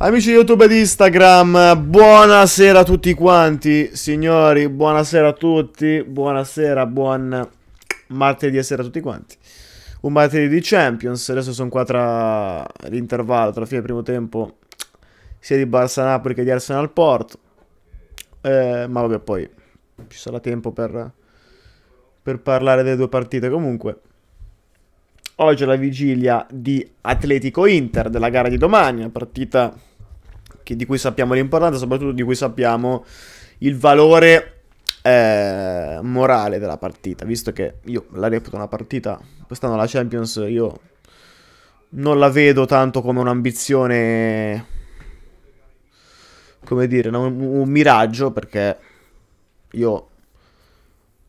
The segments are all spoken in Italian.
Amici YouTube di Instagram, buonasera a tutti quanti, signori, buonasera a tutti, buonasera, buon martedì sera a tutti quanti. Un martedì di Champions, adesso sono qua tra l'intervallo, tra la fine del primo tempo, sia di Barça Napoli che di Arsenal Porto. Eh, ma vabbè, poi ci sarà tempo per, per parlare delle due partite comunque oggi è la vigilia di Atletico-Inter, della gara di domani, una partita che, di cui sappiamo l'importanza, soprattutto di cui sappiamo il valore eh, morale della partita, visto che io la reputo una partita, quest'anno la Champions io non la vedo tanto come un'ambizione, come dire, un, un miraggio, perché io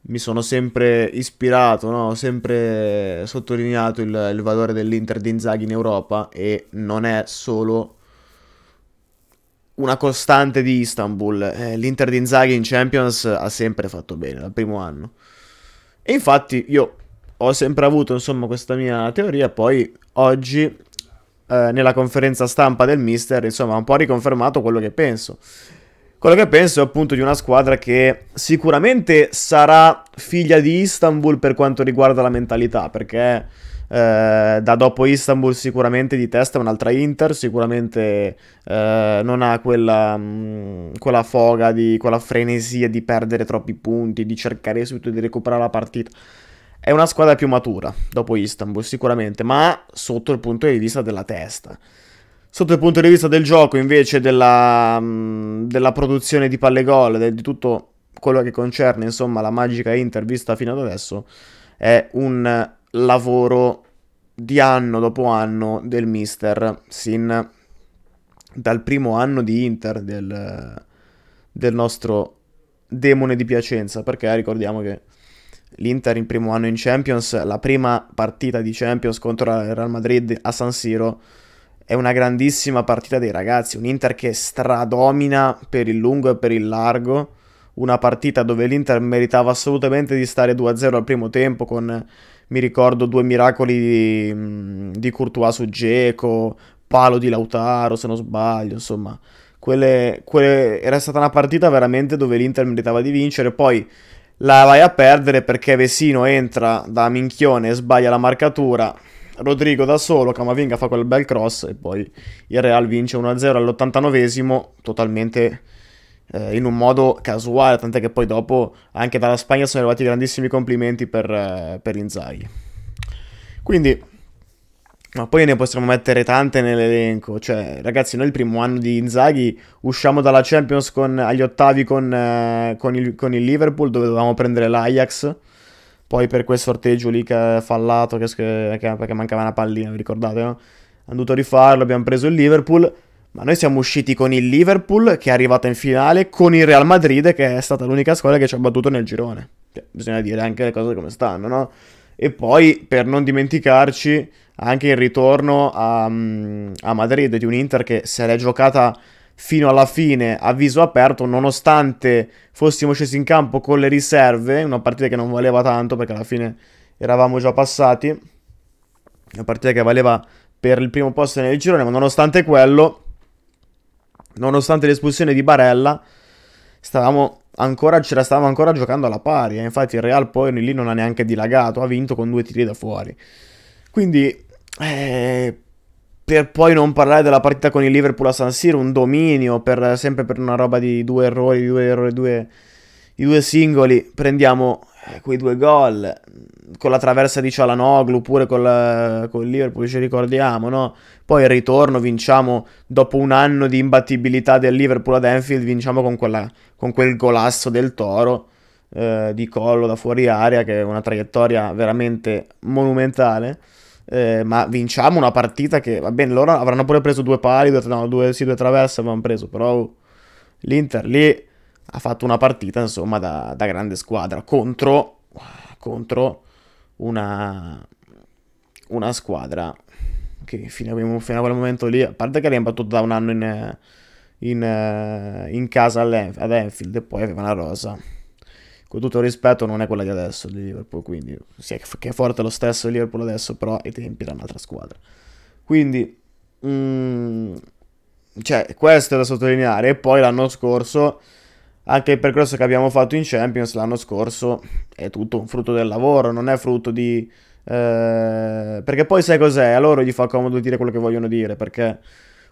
mi sono sempre ispirato, no? ho sempre sottolineato il, il valore dell'Inter di Inzaghi in Europa e non è solo una costante di Istanbul. Eh, L'Inter di Inzaghi in Champions ha sempre fatto bene dal primo anno. E infatti io ho sempre avuto insomma questa mia teoria, poi oggi eh, nella conferenza stampa del mister insomma ho un po' riconfermato quello che penso. Quello che penso è appunto di una squadra che sicuramente sarà figlia di Istanbul per quanto riguarda la mentalità, perché eh, da dopo Istanbul sicuramente di testa è un'altra Inter, sicuramente eh, non ha quella, mh, mm, quella foga, di, quella frenesia di perdere troppi punti, di cercare subito di recuperare la partita. È una squadra più matura dopo Istanbul sicuramente, ma sotto il punto di vista della testa. Sotto il punto di vista del gioco, invece, della, mm, della produzione di palle gol, di tutto quello che concerne, insomma, la magica Inter vista fino ad adesso, è un lavoro di anno dopo anno del mister, sin dal primo anno di Inter del, del nostro demone di Piacenza, perché ricordiamo che l'Inter in primo anno in Champions, la prima partita di Champions contro il Real Madrid a San Siro è una grandissima partita dei ragazzi, un Inter che stradomina per il lungo e per il largo, una partita dove l'Inter meritava assolutamente di stare 2-0 al primo tempo con, mi ricordo, due miracoli di, di Courtois su Geco, palo di Lautaro se non sbaglio, insomma... Quelle, quelle, era stata una partita veramente dove l'Inter meritava di vincere, poi la vai a perdere perché Vesino entra da minchione e sbaglia la marcatura, Rodrigo da solo, Camavinga fa quel bel cross e poi il Real vince 1-0 all'89esimo, totalmente eh, in un modo casuale, tant'è che poi dopo anche dalla Spagna sono arrivati grandissimi complimenti per, eh, per Inzaghi. Quindi, ma poi ne possiamo mettere tante nell'elenco, cioè ragazzi noi il primo anno di Inzaghi usciamo dalla Champions con, agli ottavi con, eh, con, il, con il Liverpool dove dovevamo prendere l'Ajax, poi per quel sorteggio lì che è fallato, che, che, perché mancava una pallina, vi ricordate? No? È andato a rifarlo, abbiamo preso il Liverpool. Ma noi siamo usciti con il Liverpool che è arrivata in finale, con il Real Madrid che è stata l'unica squadra che ci ha battuto nel girone. Cioè, bisogna dire anche le cose come stanno, no? E poi, per non dimenticarci, anche il ritorno a, mm, a Madrid di un Inter che se l'è giocata fino alla fine a viso aperto, nonostante fossimo scesi in campo con le riserve, una partita che non valeva tanto perché alla fine eravamo già passati, una partita che valeva per il primo posto nel girone, ma nonostante quello, nonostante l'espulsione di Barella, stavamo ancora, ce la stavamo ancora giocando alla pari, eh. infatti il Real poi lì non ha neanche dilagato, ha vinto con due tiri da fuori. Quindi... Eh, per poi non parlare della partita con il Liverpool a San Siro, un dominio per, sempre per una roba di due errori, due errori, due, i due singoli. Prendiamo eh, quei due gol con la traversa di Cialanoglu pure con, la, con il Liverpool ci ricordiamo no? poi il ritorno vinciamo dopo un anno di imbattibilità del Liverpool ad Anfield vinciamo con, quella, con quel golasso del Toro eh, di collo da fuori aria che è una traiettoria veramente monumentale eh, ma vinciamo una partita che, va bene, loro avranno pure preso due pali, due, no, due, sì, due traverse avevano preso, però uh, l'Inter lì ha fatto una partita, insomma, da, da grande squadra contro, contro una, una squadra che fino a, fino a, quel momento lì, a parte che era imbattuta da un anno in, in, eh, in casa ad Enfield e poi aveva una rosa con tutto il rispetto, non è quella di adesso di Liverpool. Quindi, sì, che è forte lo stesso il Liverpool adesso, però ai tempi era un'altra squadra. Quindi, mh, mm, cioè, questo è da sottolineare. E poi l'anno scorso, anche il percorso che abbiamo fatto in Champions l'anno scorso è tutto un frutto del lavoro, non è frutto di. Eh, perché poi sai cos'è? A loro gli fa comodo dire quello che vogliono dire perché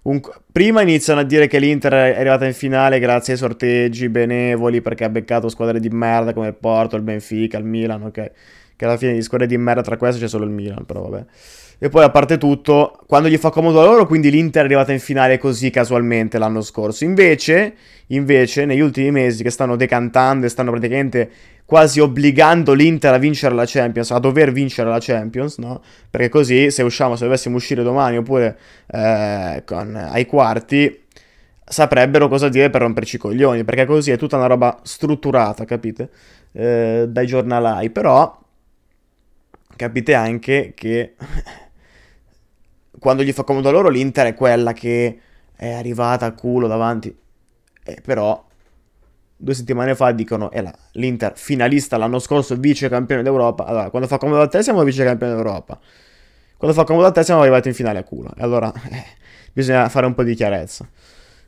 un... Prima iniziano a dire che l'Inter è arrivata in finale grazie ai sorteggi benevoli perché ha beccato squadre di merda come il Porto, il Benfica, il Milan, ok. Che alla fine di squadre di merda tra queste c'è solo il Milan, però vabbè. E poi a parte tutto, quando gli fa comodo a loro, quindi l'Inter è arrivata in finale così casualmente l'anno scorso. Invece, invece, negli ultimi mesi che stanno decantando e stanno praticamente quasi obbligando l'Inter a vincere la Champions, a dover vincere la Champions, no? Perché così se usciamo, se dovessimo uscire domani oppure eh, con, ai quarti, saprebbero cosa dire per romperci i coglioni, perché così è tutta una roba strutturata, capite? Eh, dai giornalai, però capite anche che... quando gli fa comodo a loro l'Inter è quella che è arrivata al culo davanti. Eh, però due settimane fa dicono è eh, l'Inter finalista l'anno scorso vice campione d'Europa. Allora, quando fa comodo a te siamo vice campione d'Europa. Quando fa comodo a te siamo arrivati in finale a culo. E allora eh, bisogna fare un po' di chiarezza.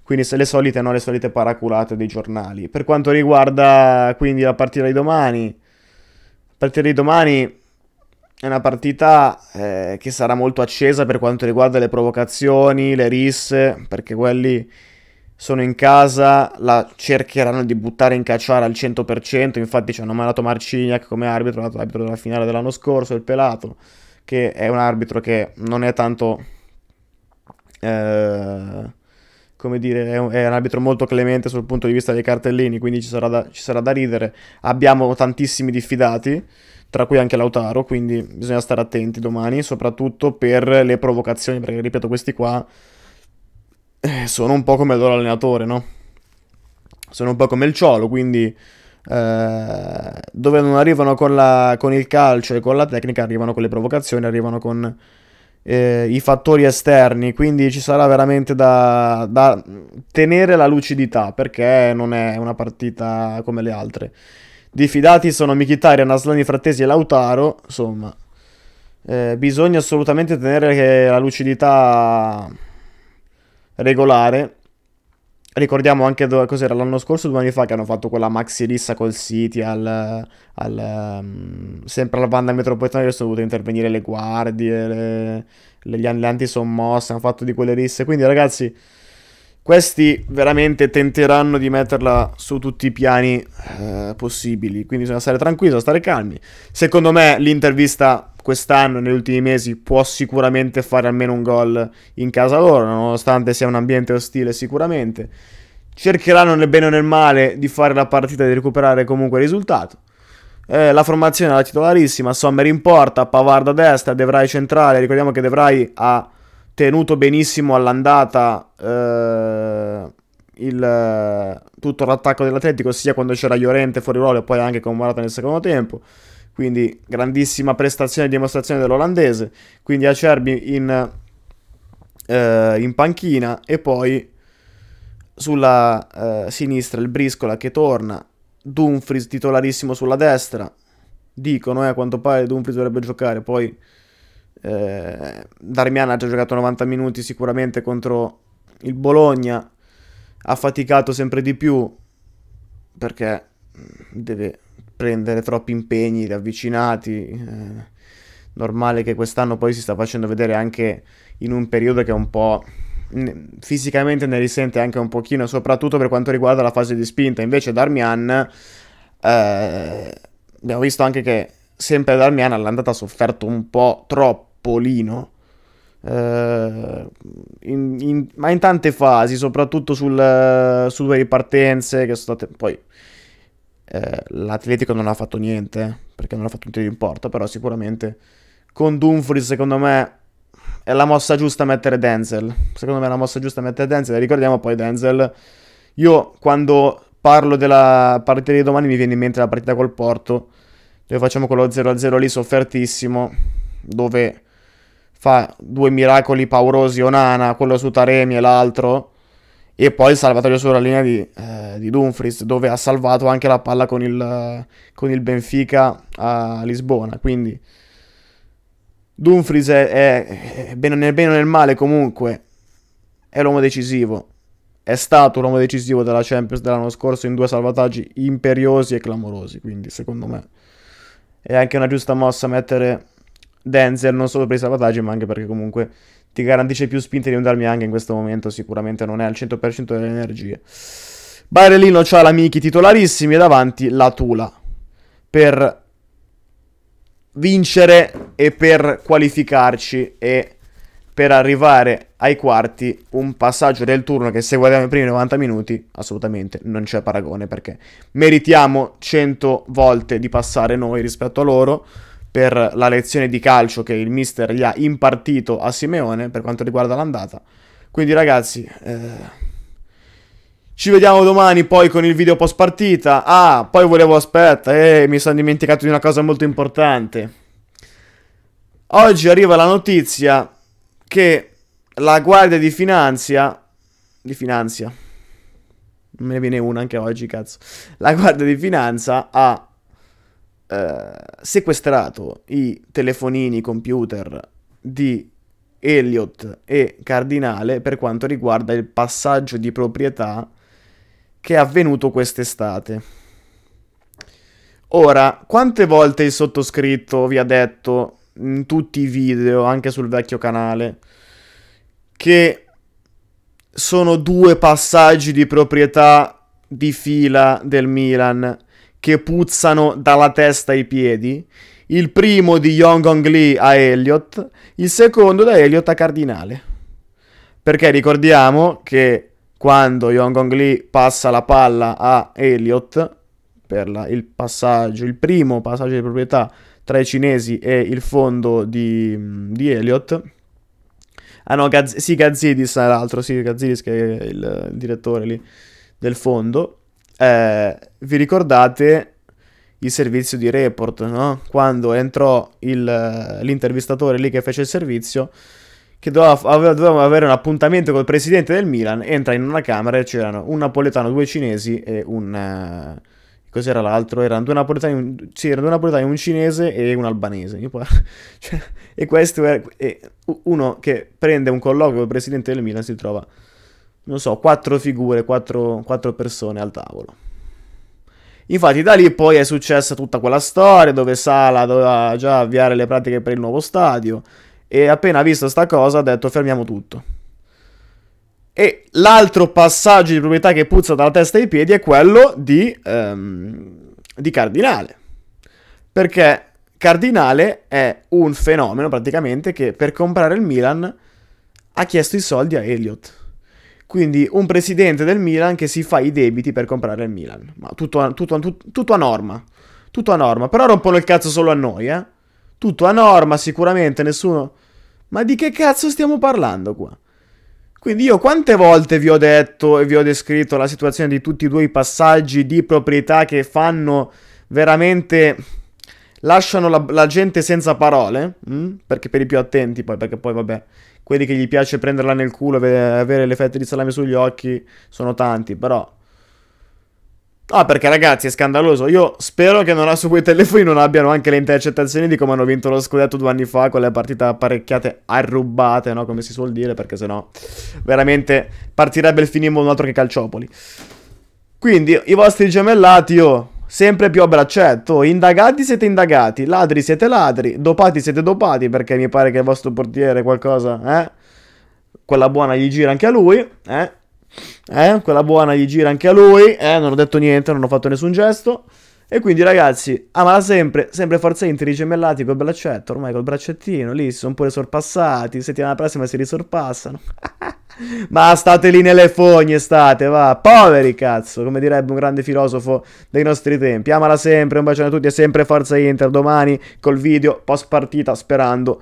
Quindi se le solite, no, le solite paraculate dei giornali. Per quanto riguarda quindi la partita di domani, la partita di domani è una partita eh, che sarà molto accesa per quanto riguarda le provocazioni, le risse, perché quelli sono in casa, la cercheranno di buttare in cacciare al 100%, infatti ci hanno mandato Marciniak come arbitro, l'arbitro della finale dell'anno scorso, il Pelato, che è un arbitro che non è tanto... Eh, come dire, è un, è un, arbitro molto clemente sul punto di vista dei cartellini, quindi ci sarà da, ci sarà da ridere. Abbiamo tantissimi diffidati tra cui anche Lautaro, quindi bisogna stare attenti domani, soprattutto per le provocazioni, perché ripeto, questi qua eh, sono un po' come il loro allenatore, no? Sono un po' come il Ciolo, quindi eh, dove non arrivano con, la, con, il calcio e con la tecnica, arrivano con le provocazioni, arrivano con eh, i fattori esterni, quindi ci sarà veramente da, da tenere la lucidità, perché non è una partita come le altre. Diffidati sono Michitarian, Naslani, Frattesi e Lautaro. Insomma, eh, bisogna assolutamente tenere la lucidità regolare. Ricordiamo anche dove, cos'era l'anno scorso, due anni fa, che hanno fatto quella maxi rissa col City al, al, um, sempre alla banda metropolitana. Io sono dovuto intervenire le guardie, le, le, le antisommosse. Hanno fatto di quelle risse. Quindi, ragazzi, questi veramente tenteranno di metterla su tutti i piani eh, possibili, quindi bisogna stare tranquilli, bisogna stare calmi. Secondo me l'intervista quest'anno, negli ultimi mesi, può sicuramente fare almeno un gol in casa loro, nonostante sia un ambiente ostile sicuramente. Cercheranno nel bene o nel male di fare la partita e di recuperare comunque il risultato. Eh, la formazione è la titolarissima, Sommer in porta, Pavard a destra, Devrai centrale, ricordiamo che Devrai ha tenuto benissimo all'andata eh, il, tutto l'attacco dell'Atletico, sia quando c'era Llorente fuori ruolo e poi anche con Morata nel secondo tempo. Quindi grandissima prestazione e dimostrazione dell'olandese. Quindi Acerbi in, eh, in panchina e poi sulla eh, sinistra il Briscola che torna, Dumfries titolarissimo sulla destra. Dicono, eh, a quanto pare Dumfries dovrebbe giocare, poi eh, Darmian ha già giocato 90 minuti sicuramente contro il Bologna, ha faticato sempre di più perché mm, deve prendere troppi impegni ravvicinati. Eh, normale che quest'anno poi si sta facendo vedere anche in un periodo che è un po' fisicamente ne risente anche un pochino, soprattutto per quanto riguarda la fase di spinta. Invece Darmian, eh, abbiamo visto anche che sempre Darmian all'andata ha sofferto un po' troppo Coppolino. Uh, eh, in, in, ma in tante fasi, soprattutto sul, uh, su due ripartenze che sono state poi. Uh, L'Atletico non ha fatto niente perché non ha fatto un tiro in porta. Però sicuramente con Dumfries, secondo me, è la mossa giusta mettere Denzel. Secondo me è la mossa giusta mettere Denzel. Ricordiamo poi Denzel. Io quando parlo della partita di domani mi viene in mente la partita col Porto, dove facciamo quello 0-0 lì soffertissimo, dove fa due miracoli paurosi Onana, quello su Taremi e l'altro, e poi il salvataggio sulla linea di, eh, di, Dumfries, dove ha salvato anche la palla con il, con il Benfica a Lisbona. Quindi Dumfries è, è, è nel bene o nel male comunque, è l'uomo decisivo. È stato l'uomo decisivo della Champions dell'anno scorso in due salvataggi imperiosi e clamorosi, quindi secondo me è anche una giusta mossa mettere Denzel non solo per i salvataggi ma anche perché comunque ti garantisce più spinte di un Darmian che in questo momento sicuramente non è al 100% delle energie. Barellino ha l'amichi titolarissimi e davanti la Tula per vincere e per qualificarci e per arrivare ai quarti un passaggio del turno che se guardiamo i primi 90 minuti assolutamente non c'è paragone perché meritiamo 100 volte di passare noi rispetto a loro per la lezione di calcio che il mister gli ha impartito a Simeone per quanto riguarda l'andata. Quindi ragazzi, eh... ci vediamo domani poi con il video post partita. Ah, poi volevo aspetta, eh, mi sono dimenticato di una cosa molto importante. Oggi arriva la notizia che la Guardia di Finanza di Finanza me ne viene una anche oggi, cazzo. La Guardia di Finanza ha eh, sequestrato i telefonini i computer di Elliot e Cardinale per quanto riguarda il passaggio di proprietà che è avvenuto quest'estate. Ora, quante volte il sottoscritto vi ha detto in tutti i video, anche sul vecchio canale, che sono due passaggi di proprietà di fila del Milan che puzzano dalla testa ai piedi, il primo di Yongong Lee a Elliot, il secondo da Elliot a Cardinale. Perché ricordiamo che quando Yong Gong Lee passa la palla a Elliot, per la, il passaggio, il primo passaggio di proprietà tra i cinesi e il fondo di, di Elliot. Ah no, Gaz- sì, Gazzidis, l'altro, sì, Gazzidis che è il direttore lì del fondo eh, vi ricordate il servizio di report, no? Quando entrò il, l'intervistatore lì che fece il servizio, che doveva, doveva, avere un appuntamento col presidente del Milan, entra in una camera e c'erano un napoletano, due cinesi e un... Uh, cos'era l'altro? Erano due napoletani, un, sì, erano due napoletani, un cinese e un albanese. cioè, e questo è, è uno che prende un colloquio col presidente del Milan si trova non so, quattro figure, quattro, quattro persone al tavolo. Infatti da lì poi è successa tutta quella storia dove Sala doveva già avviare le pratiche per il nuovo stadio e appena visto sta cosa ha detto fermiamo tutto. E l'altro passaggio di proprietà che puzza dalla testa ai piedi è quello di, ehm, di Cardinale. Perché Cardinale è un fenomeno praticamente che per comprare il Milan ha chiesto i soldi a Elliott quindi un presidente del Milan che si fa i debiti per comprare il Milan. Ma tutto a, tutto, tutto, tutto a norma. Tutto a norma. Però rompono il cazzo solo a noi, eh. Tutto a norma, sicuramente nessuno... Ma di che cazzo stiamo parlando qua? Quindi io quante volte vi ho detto e vi ho descritto la situazione di tutti e due i passaggi di proprietà che fanno veramente... lasciano la, la gente senza parole, mh? Mm? perché per i più attenti poi, perché poi vabbè quelli che gli piace prenderla nel culo e avere le fette di salame sugli occhi sono tanti, però... Ah, perché ragazzi, è scandaloso. Io spero che non ha su quei telefoni non abbiano anche le intercettazioni di come hanno vinto lo scudetto due anni fa con le partite apparecchiate arrubate, no? Come si suol dire, perché sennò veramente partirebbe il un altro che calciopoli. Quindi, i vostri gemellati, io... Oh, sempre più a braccetto. Indagati siete indagati, ladri siete ladri, dopati siete dopati perché mi pare che il vostro portiere qualcosa, eh? Quella buona gli gira anche a lui, eh? Eh? Quella buona gli gira anche a lui, eh? Non ho detto niente, non ho fatto nessun gesto. E quindi ragazzi, amala sempre, sempre Forza Inter, gemellati col braccetto, ormai col braccettino, lì si sono pure sorpassati, settimana prossima si risorpassano. Ma state lì nelle fogne, state, va. Poveri, cazzo, come direbbe un grande filosofo dei nostri tempi. Amala sempre, un bacione a tutti e sempre Forza Inter. Domani col video post partita, sperando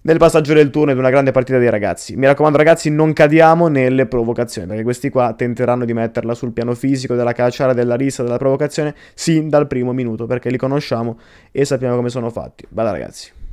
nel passaggio del turno ed una grande partita dei ragazzi. Mi raccomando ragazzi, non cadiamo nelle provocazioni, perché questi qua tenteranno di metterla sul piano fisico, della cacciara, della rissa, della provocazione, sin dal primo minuto, perché li conosciamo e sappiamo come sono fatti. Bada ragazzi.